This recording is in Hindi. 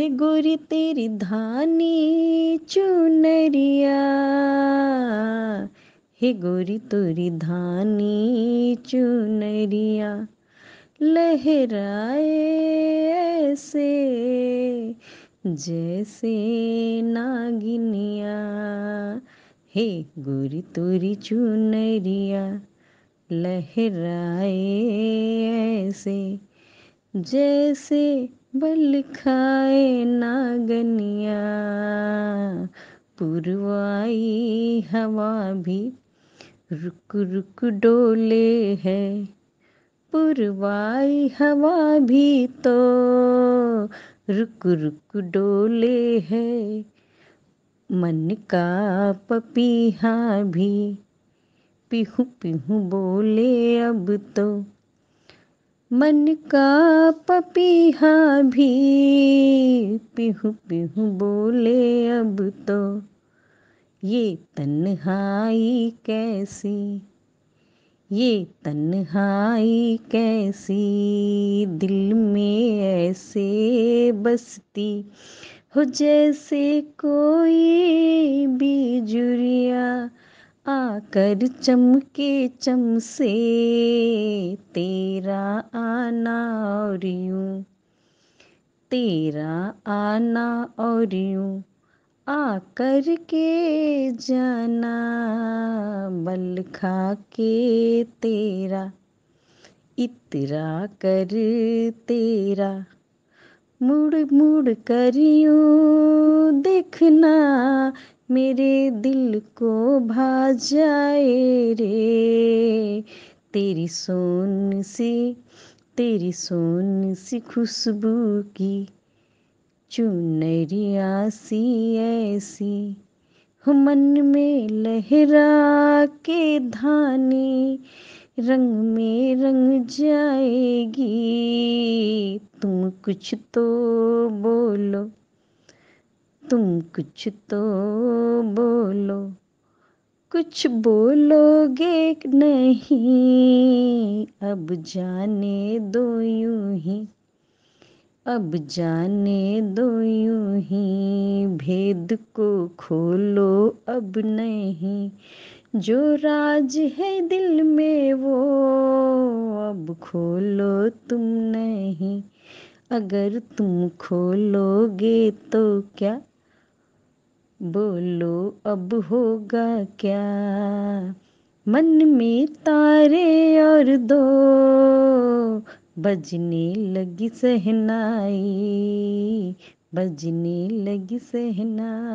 हे गोरी तेरी धानी चुनरिया हे गोरी तोरी धानी चुनरिया लहराए ऐसे जैसे नागिनिया हे गोरी तोरी चुनरिया लहराए ऐसे जैसे बल खाए नागनिया पुरवाई हवा भी रुक रुक डोले है पुरवाई हवा भी तो रुक रुक डोले है मन का पपीहा भी पिहू पिहू बोले अब तो मन का पपीहा भी पिहु पिहू बोले अब तो ये तन्हाई कैसी ये तन्हाई कैसी दिल में ऐसे बसती हो जैसे कोई बिजुरिया कर चमके चम से तेरा आना और यूं तेरा आना और यूं आ कर के जाना बल खा के तेरा इतरा कर तेरा मुड़ मुड़ करियो देखना मेरे दिल को भा जाए रे तेरी सोन से तेरी सोन सी खुशबू की चुनरिया सी ऐसी मन में लहरा के धानी रंग में रंग जाएगी तुम कुछ तो बोलो तुम कुछ तो बोलो कुछ बोलोगे नहीं अब जाने दो यूं ही अब जाने दो यूं ही भेद को खोलो अब नहीं जो राज है दिल में वो अब खोलो तुम नहीं अगर तुम खोलोगे तो क्या बोलो अब होगा क्या मन में तारे और दो बजने लगी सहनाई बजने लगी सहनाई